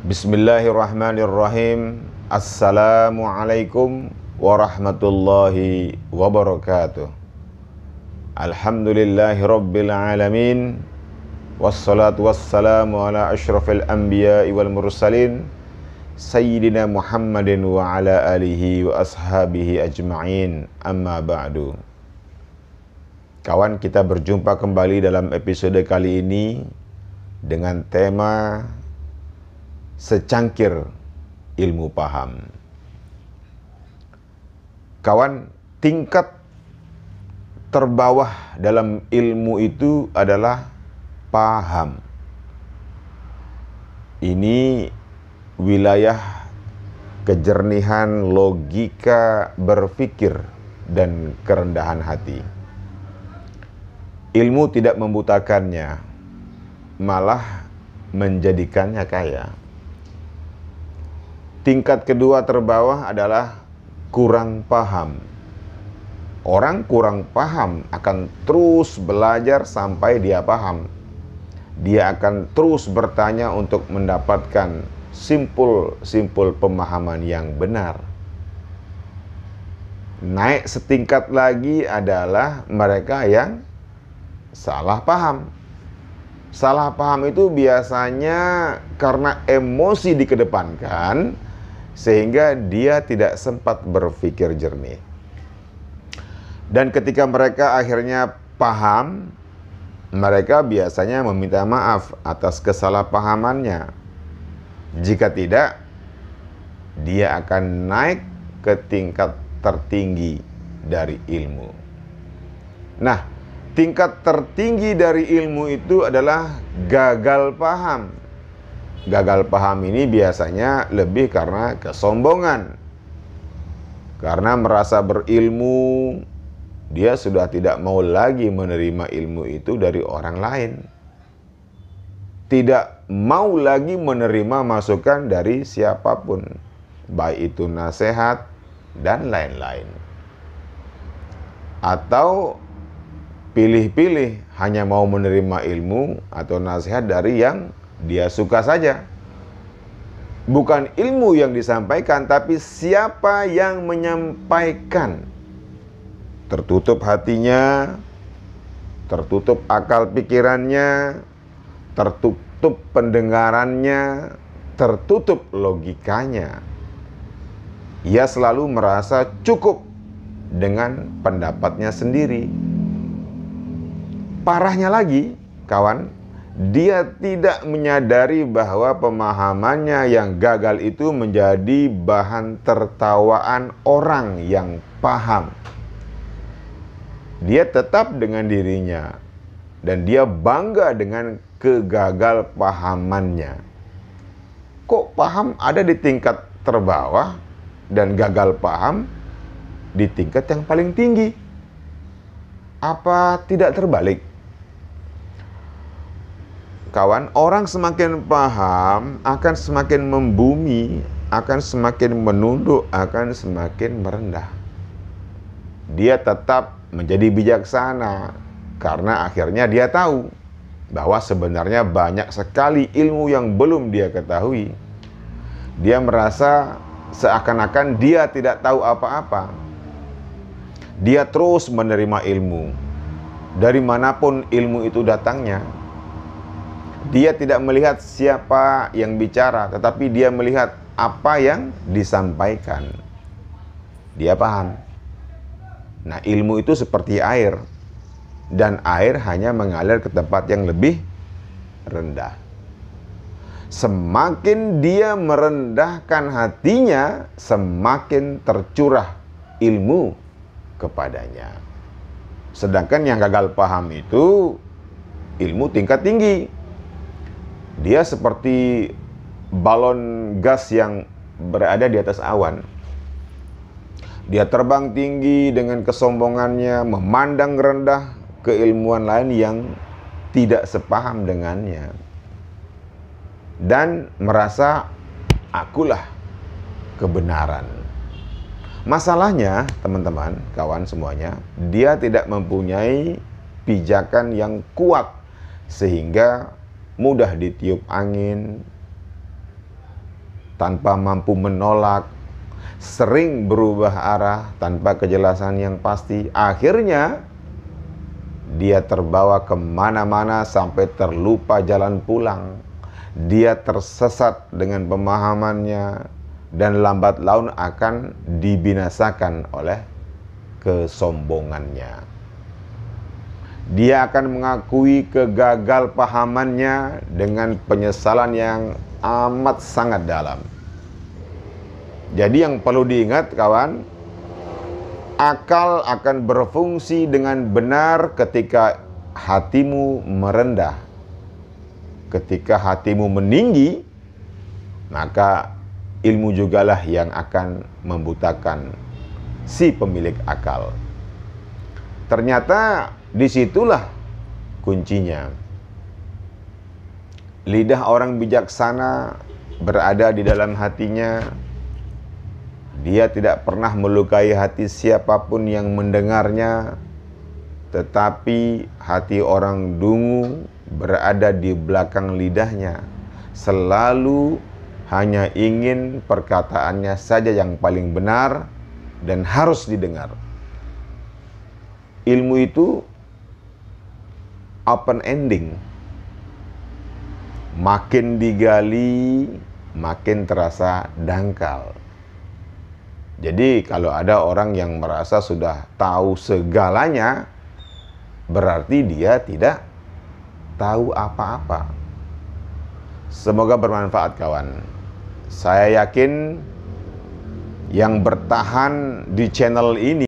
Bismillahirrahmanirrahim. Assalamualaikum warahmatullahi wabarakatuh. Alhamdulillahi rabbil alamin. Wassalatu wassalamu ala asyrafil anbiya wal mursalin sayyidina Muhammadin wa ala alihi wa ashabihi ajma'in. Amma ba'du. Kawan kita berjumpa kembali dalam episode kali ini dengan tema secangkir ilmu paham. Kawan, tingkat terbawah dalam ilmu itu adalah paham. Ini wilayah kejernihan logika berpikir dan kerendahan hati ilmu tidak membutakannya, malah menjadikannya kaya. Tingkat kedua terbawah adalah kurang paham. Orang kurang paham akan terus belajar sampai dia paham. Dia akan terus bertanya untuk mendapatkan simpul-simpul pemahaman yang benar. Naik setingkat lagi adalah mereka yang salah paham. Salah paham itu biasanya karena emosi dikedepankan, sehingga dia tidak sempat berpikir jernih. Dan ketika mereka akhirnya paham, mereka biasanya meminta maaf atas kesalahpahamannya. Jika tidak, dia akan naik ke tingkat tertinggi dari ilmu. Nah, tingkat tertinggi dari ilmu itu adalah gagal paham gagal paham ini biasanya lebih karena kesombongan. Karena merasa berilmu, dia sudah tidak mau lagi menerima ilmu itu dari orang lain. Tidak mau lagi menerima masukan dari siapapun, baik itu nasihat dan lain-lain. Atau pilih-pilih hanya mau menerima ilmu atau nasihat dari yang dia suka saja. Bukan ilmu yang disampaikan, tapi siapa yang menyampaikan. Tertutup hatinya, tertutup akal pikirannya, tertutup pendengarannya, tertutup logikanya. Ia selalu merasa cukup dengan pendapatnya sendiri. Parahnya lagi, kawan, dia tidak menyadari bahwa pemahamannya yang gagal itu menjadi bahan tertawaan orang yang paham. Dia tetap dengan dirinya dan dia bangga dengan kegagal pahamannya. Kok paham ada di tingkat terbawah dan gagal paham di tingkat yang paling tinggi? Apa tidak terbalik? kawan, orang semakin paham akan semakin membumi, akan semakin menunduk, akan semakin merendah. Dia tetap menjadi bijaksana karena akhirnya dia tahu bahwa sebenarnya banyak sekali ilmu yang belum dia ketahui. Dia merasa seakan-akan dia tidak tahu apa-apa. Dia terus menerima ilmu dari manapun ilmu itu datangnya dia tidak melihat siapa yang bicara, tetapi dia melihat apa yang disampaikan. Dia paham. Nah, ilmu itu seperti air, dan air hanya mengalir ke tempat yang lebih rendah. Semakin dia merendahkan hatinya, semakin tercurah ilmu kepadanya. Sedangkan yang gagal paham itu ilmu tingkat tinggi. Dia seperti balon gas yang berada di atas awan. Dia terbang tinggi dengan kesombongannya, memandang rendah keilmuan lain yang tidak sepaham dengannya. Dan merasa akulah kebenaran. Masalahnya, teman-teman, kawan semuanya, dia tidak mempunyai pijakan yang kuat sehingga mudah ditiup angin, tanpa mampu menolak, sering berubah arah tanpa kejelasan yang pasti. Akhirnya, dia terbawa kemana-mana sampai terlupa jalan pulang. Dia tersesat dengan pemahamannya dan lambat laun akan dibinasakan oleh kesombongannya dia akan mengakui kegagal pahamannya dengan penyesalan yang amat sangat dalam. Jadi yang perlu diingat kawan, akal akan berfungsi dengan benar ketika hatimu merendah. Ketika hatimu meninggi, maka ilmu jugalah yang akan membutakan si pemilik akal. Ternyata Disitulah kuncinya. Lidah orang bijaksana berada di dalam hatinya. Dia tidak pernah melukai hati siapapun yang mendengarnya, tetapi hati orang dungu berada di belakang lidahnya, selalu hanya ingin perkataannya saja yang paling benar dan harus didengar. Ilmu itu open ending. Makin digali, makin terasa dangkal. Jadi kalau ada orang yang merasa sudah tahu segalanya, berarti dia tidak tahu apa-apa. Semoga bermanfaat kawan. Saya yakin yang bertahan di channel ini